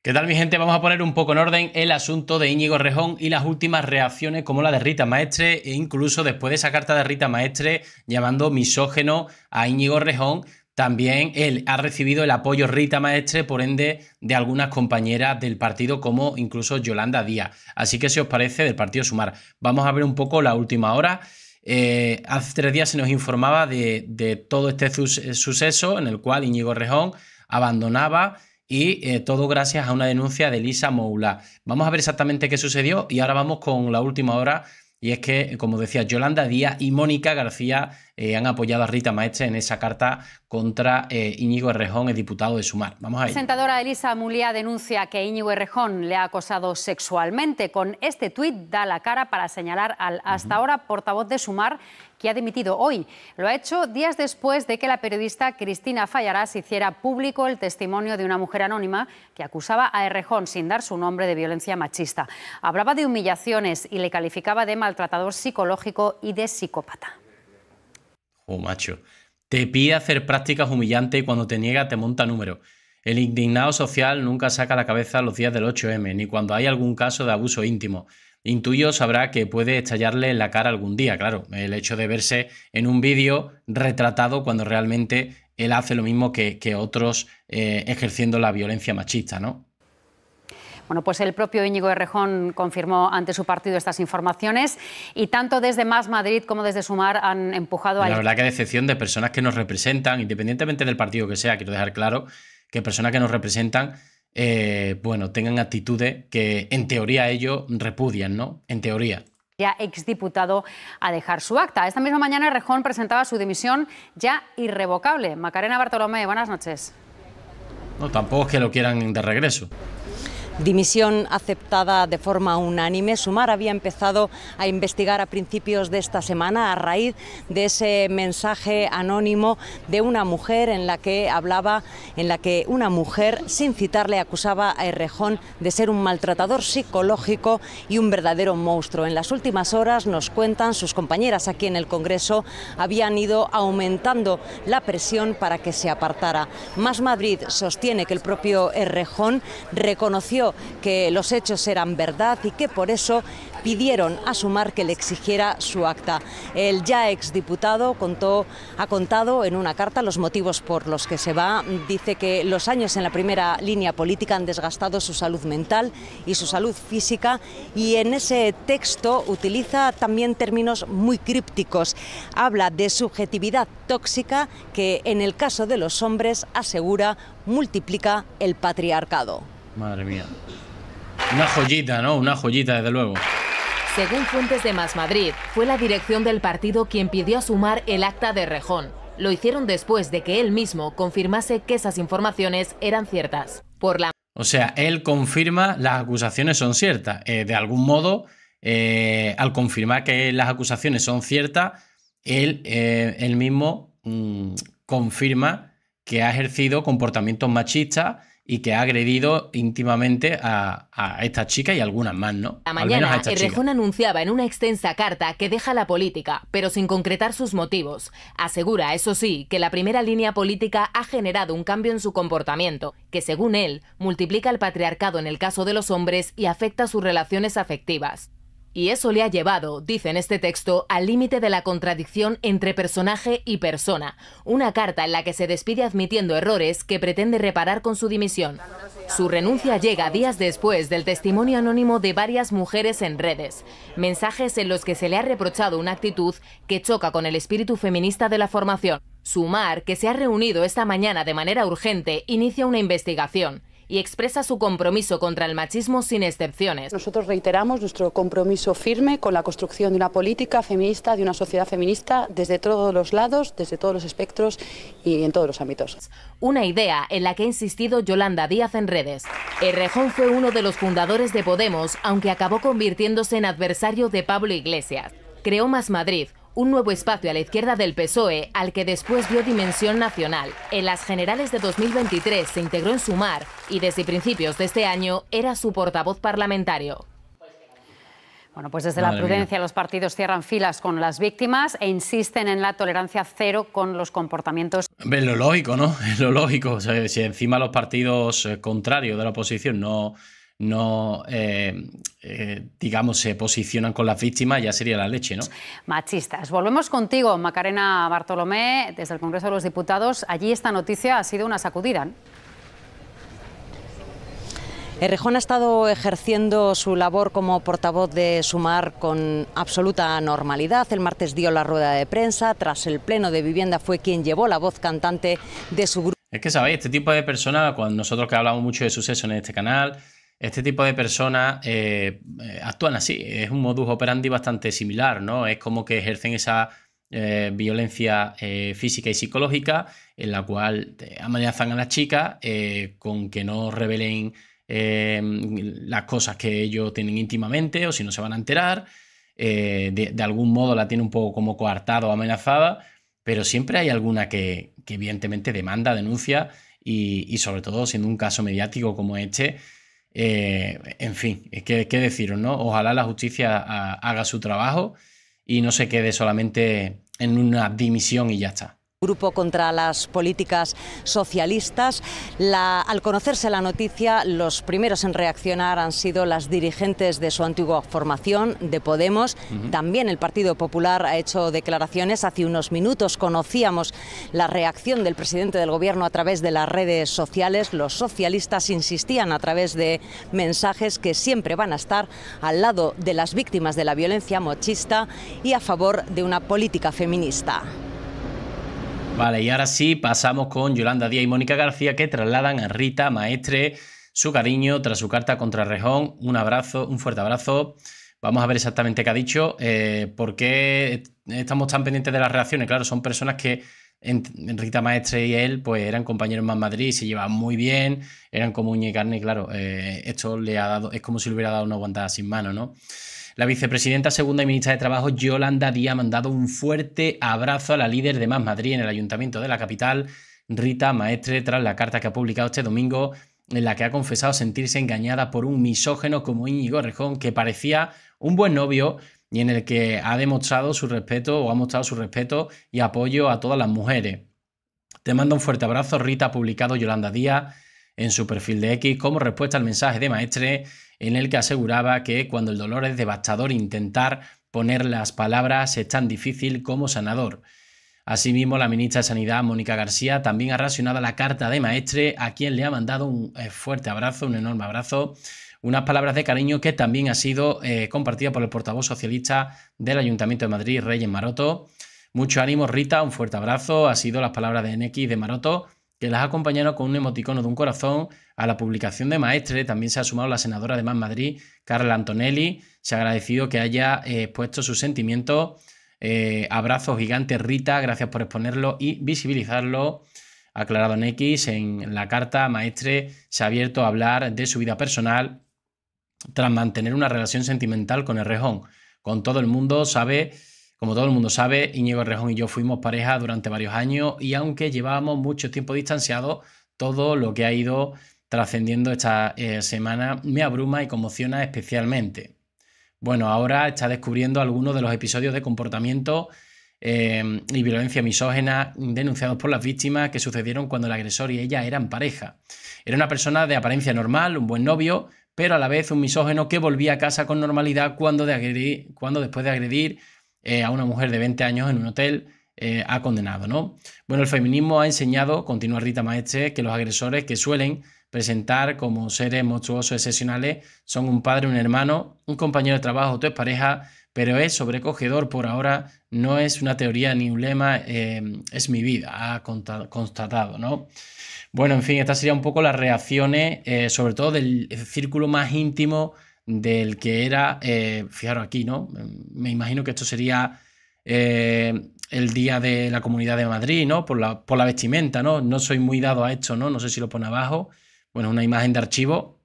¿Qué tal mi gente? Vamos a poner un poco en orden el asunto de Íñigo Rejón y las últimas reacciones como la de Rita Maestre e incluso después de esa carta de Rita Maestre llamando misógeno a Íñigo Rejón, también él ha recibido el apoyo Rita Maestre, por ende, de algunas compañeras del partido, como incluso Yolanda Díaz. Así que, si os parece, del partido Sumar, vamos a ver un poco la última hora. Eh, hace tres días se nos informaba de, todo este suceso en el cual Íñigo Rejón abandonaba y eh, todo gracias a una denuncia de Elisa Moula. Vamos a ver exactamente qué sucedió y ahora vamos con la última hora. Y es que, como decía, Yolanda Díaz y Mónica García eh, han apoyado a Rita Maestre en esa carta contra eh, Íñigo Errejón, el diputado de Sumar. Vamos a La presentadora Elisa Mulía denuncia que Íñigo Errejón le ha acosado sexualmente. Con este tuit da la cara para señalar al hasta ahora portavoz de Sumar que ha dimitido hoy. Lo ha hecho días después de que la periodista Cristina Fallarás hiciera público el testimonio de una mujer anónima que acusaba a Errejón, sin dar su nombre, de violencia machista. Hablaba de humillaciones y le calificaba de maltratador psicológico y de psicópata. Oh, macho. Te pide hacer prácticas humillantes y cuando te niega te monta número. El indignado social nunca saca la cabeza los días del 8M, ni cuando hay algún caso de abuso íntimo intuyo sabrá que puede estallarle en la cara algún día, claro, el hecho de verse en un vídeo retratado cuando realmente él hace lo mismo que, otros eh, ejerciendo la violencia machista, ¿no? Bueno, pues el propio Íñigo Errejón confirmó ante su partido estas informaciones y tanto desde Más Madrid como desde Sumar han empujado a... La verdad que decepción de personas que nos representan, independientemente del partido que sea, quiero dejar claro, que personas que nos representan eh, bueno, tengan actitudes que en teoría ellos repudian, ¿no? En teoría ya exdiputado a dejar su acta. Esta misma mañana Rejón presentaba su dimisión ya irrevocable. Macarena Bartolomé, buenas noches. No, tampoco es que lo quieran de regreso. Dimisión aceptada de forma unánime. Sumar había empezado a investigar a principios de esta semana a raíz de ese mensaje anónimo de una mujer en la que hablaba, en la que una mujer, sin citarle, acusaba a Errejón de ser un maltratador psicológico y un verdadero monstruo. En las últimas horas, nos cuentan, sus compañeras aquí en el Congreso habían ido aumentando la presión para que se apartara. Más Madrid sostiene que el propio Errejón reconoció que los hechos eran verdad y que por eso pidieron a Sumar que le exigiera su acta. El ya exdiputado contó, ha contado en una carta los motivos por los que se va. Dice que los años en la primera línea política han desgastado su salud mental y su salud física y en ese texto utiliza también términos muy crípticos. Habla de subjetividad tóxica que en el caso de los hombres asegura multiplica el patriarcado. Madre mía. Una joyita, ¿no? Una joyita, desde luego. Según fuentes de Más Madrid, fue la dirección del partido quien pidió sumar el acta de Rejón. Lo hicieron después de que él mismo confirmase que esas informaciones eran ciertas. O sea, él confirma las acusaciones son ciertas. Eh, de algún modo, eh, al confirmar que las acusaciones son ciertas, él, eh, mismo mm, confirma que ha ejercido comportamientos machistas y que ha agredido íntimamente a, esta chica y algunas más, ¿no? La mañana, Errejón anunciaba en una extensa carta que deja la política, pero sin concretar sus motivos. Asegura, eso sí, que la primera línea política ha generado un cambio en su comportamiento, que según él, multiplica el patriarcado en el caso de los hombres y afecta sus relaciones afectivas. Y eso le ha llevado, dice en este texto, al límite de la contradicción entre personaje y persona. Una carta en la que se despide admitiendo errores que pretende reparar con su dimisión. Su renuncia llega días después del testimonio anónimo de varias mujeres en redes. Mensajes en los que se le ha reprochado una actitud que choca con el espíritu feminista de la formación. Sumar, que se ha reunido esta mañana de manera urgente, inicia una investigación y expresa su compromiso contra el machismo sin excepciones. Nosotros reiteramos nuestro compromiso firme con la construcción de una política feminista, de una sociedad feminista, desde todos los lados, desde todos los espectros y en todos los ámbitos. Una idea en la que ha insistido Yolanda Díaz en redes. Errejón fue uno de los fundadores de Podemos, aunque acabó convirtiéndose en adversario de Pablo Iglesias. Creó Más Madrid, un nuevo espacio a la izquierda del PSOE al que después dio dimensión nacional. En las generales de 2023 se integró en Sumar y desde principios de este año era su portavoz parlamentario. Bueno, pues desde la prudencia los partidos cierran filas con las víctimas e insisten en la tolerancia cero con los comportamientos. Es lo lógico, ¿no? Es lo lógico. si encima los partidos eh, contrarios de la oposición no, no eh, eh, digamos, se posicionan con las víctimas, ya sería la leche, ¿no? Machistas. Volvemos contigo, Macarena Bartolomé, desde el Congreso de los Diputados. Allí esta noticia ha sido una sacudida. ¿no? Errejón ha estado ejerciendo su labor como portavoz de Sumar con absoluta normalidad. El martes dio la rueda de prensa. Tras el pleno de vivienda fue quien llevó la voz cantante de su grupo. Es que sabéis, este tipo de personas, cuando nosotros que hablamos mucho de sucesos en este canal, este tipo de personas eh, actúan así. Es un modus operandi bastante similar, ¿no? Es como que ejercen esa eh, violencia eh, física y psicológica en la cual amenazan a las chicas con que no revelen las cosas que ellos tienen íntimamente o si no se van a enterar. De, algún modo la tienen un poco como coartada o amenazada, pero siempre hay alguna que, evidentemente demanda, denuncia y, y sobre todo siendo un caso mediático como este, eh, en fin, es que, deciros, ¿no? Ojalá la justicia ah, haga su trabajo y no se quede solamente en una dimisión y ya está. Grupo contra las políticas socialistas. al conocerse la noticia, los primeros en reaccionar han sido las dirigentes de su antigua formación, de Podemos. También el Partido Popular ha hecho declaraciones. Hace unos minutos conocíamos la reacción del presidente del Gobierno a través de las redes sociales. Los socialistas insistían a través de mensajes que siempre van a estar al lado de las víctimas de la violencia mochista y a favor de una política feminista. Vale, y ahora sí pasamos con Yolanda Díaz y Mónica García que trasladan a Rita Maestre su cariño tras su carta contra Rejón. Un abrazo, un fuerte abrazo. Vamos a ver exactamente qué ha dicho, eh, por qué estamos tan pendientes de las reacciones. Claro, son personas que Rita Maestre y él pues eran compañeros más Madrid, se llevaban muy bien, eran como uña y carne y claro, eh, esto le ha dado, es como si le hubiera dado una guantada sin mano, ¿no? La vicepresidenta segunda y ministra de Trabajo, Yolanda Díaz, ha mandado un fuerte abrazo a la líder de Más Madrid en el Ayuntamiento de la capital, Rita Maestre, tras la carta que ha publicado este domingo en la que ha confesado sentirse engañada por un misógeno como Íñigo Rejón, que parecía un buen novio y en el que ha demostrado su respeto o ha mostrado su respeto y apoyo a todas las mujeres. Te mando un fuerte abrazo, Rita, ha publicado Yolanda Díaz en su perfil de X como respuesta al mensaje de Maestre en el que aseguraba que cuando el dolor es devastador intentar poner las palabras es tan difícil como sanador. Asimismo, la ministra de Sanidad, Mónica García, también ha racionado la carta de Maestre, a quien le ha mandado un eh, fuerte abrazo, un enorme abrazo, unas palabras de cariño que también ha sido eh, compartida por el portavoz socialista del Ayuntamiento de Madrid, Reyes Maroto. Mucho ánimo, Rita, un fuerte abrazo, ha sido las palabras de NX de Maroto, que las ha acompañado con un emoticono de un corazón. A la publicación de Maestre también se ha sumado la senadora de Más Madrid, Carla Antonelli. Se ha agradecido que haya eh, expuesto sus sentimientos. Eh, abrazos Rita, gracias por exponerlo y visibilizarlo. Aclarado en X, en la carta Maestre se ha abierto a hablar de su vida personal tras mantener una relación sentimental con el rejón. Con todo el mundo sabe como todo el mundo sabe, Íñigo Rejón y yo fuimos pareja durante varios años y aunque llevábamos mucho tiempo distanciados, todo lo que ha ido trascendiendo esta eh, semana me abruma y conmociona especialmente. Bueno, ahora está descubriendo algunos de los episodios de comportamiento eh, y violencia misógena denunciados por las víctimas que sucedieron cuando el agresor y ella eran pareja. Era una persona de apariencia normal, un buen novio, pero a la vez un misógeno que volvía a casa con normalidad cuando después de agredir eh, a una mujer de 20 años en un hotel eh, ha condenado, ¿no? Bueno, el feminismo ha enseñado, continúa Rita Maestre, que los agresores que suelen presentar como seres monstruosos excepcionales son un padre, un hermano, un compañero de trabajo, tu pareja, pero es sobrecogedor por ahora, no es una teoría ni un lema, eh, es mi vida, ha constatado, ¿no? Bueno, en fin, estas serían un poco las reacciones, sobre todo del círculo más íntimo del que era, eh, fijaros aquí, ¿no? Me imagino que esto sería eh, el día de la Comunidad de Madrid, ¿no? Por la, por la vestimenta, ¿no? No soy muy dado a esto, ¿no? No sé si lo pone abajo. Bueno, una imagen de archivo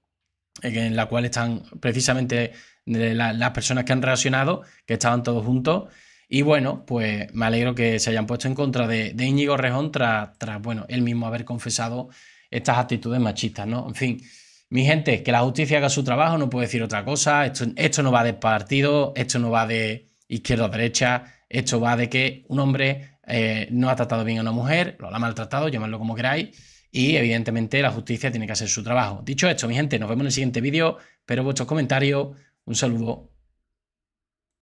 en la cual están precisamente las personas que han reaccionado, que estaban todos juntos. Y bueno, pues me alegro que se hayan puesto en contra de, de Íñigo Rejón tras, tras, bueno, él mismo haber confesado estas actitudes machistas, ¿no? En fin. Mi gente, que la justicia haga su trabajo, no puedo decir otra cosa. Esto, no va de partido, esto no va de izquierda o derecha, esto va de que un hombre eh, no ha tratado bien a una mujer, lo ha maltratado, llamadlo como queráis, y evidentemente la justicia tiene que hacer su trabajo. Dicho esto, mi gente, nos vemos en el siguiente vídeo. Espero vuestros comentarios. Un saludo.